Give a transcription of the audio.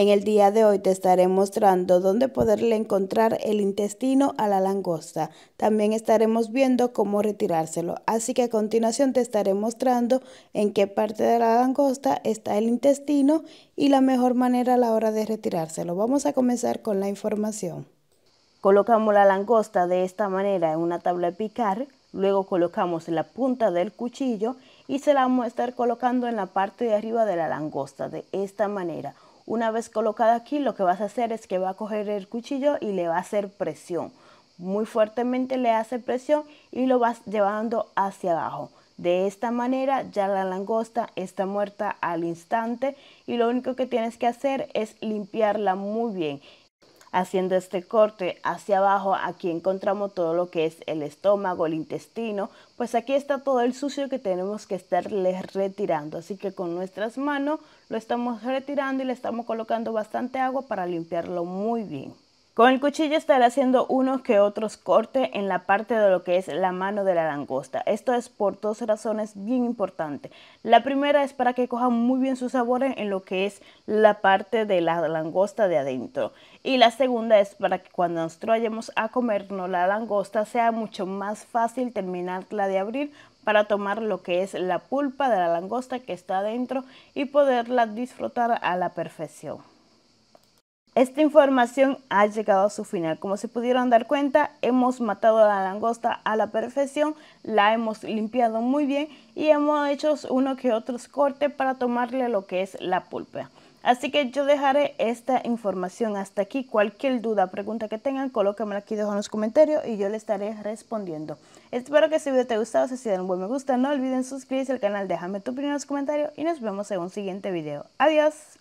En el día de hoy te estaré mostrando dónde poderle encontrar el intestino a la langosta. También estaremos viendo cómo retirárselo. Así que a continuación te estaré mostrando en qué parte de la langosta está el intestino y la mejor manera a la hora de retirárselo. Vamos a comenzar con la información. Colocamos la langosta de esta manera en una tabla de picar. Luego colocamos la punta del cuchillo y se la vamos a estar colocando en la parte de arriba de la langosta de esta manera una vez colocada aquí, lo que vas a hacer es que va a coger el cuchillo y le va a hacer presión. Muy fuertemente le hace presión y lo vas llevando hacia abajo. De esta manera ya la langosta está muerta al instante y lo único que tienes que hacer es limpiarla muy bien Haciendo este corte hacia abajo, aquí encontramos todo lo que es el estómago, el intestino, pues aquí está todo el sucio que tenemos que estarle retirando. Así que con nuestras manos lo estamos retirando y le estamos colocando bastante agua para limpiarlo muy bien. Con el cuchillo estaré haciendo unos que otros corte en la parte de lo que es la mano de la langosta. Esto es por dos razones bien importantes. La primera es para que coja muy bien su sabor en lo que es la parte de la langosta de adentro. Y la segunda es para que cuando nos vayamos a comernos la langosta sea mucho más fácil terminarla de abrir para tomar lo que es la pulpa de la langosta que está adentro y poderla disfrutar a la perfección. Esta información ha llegado a su final. Como se pudieron dar cuenta, hemos matado a la langosta a la perfección, la hemos limpiado muy bien y hemos hecho uno que otros cortes para tomarle lo que es la pulpa. Así que yo dejaré esta información hasta aquí. Cualquier duda, pregunta que tengan, colóquenmela aquí dejo en los comentarios y yo les estaré respondiendo. Espero que este video te haya gustado. Si te den un buen me gusta, no olviden suscribirse al canal, déjame tu primeros comentarios y nos vemos en un siguiente video. Adiós.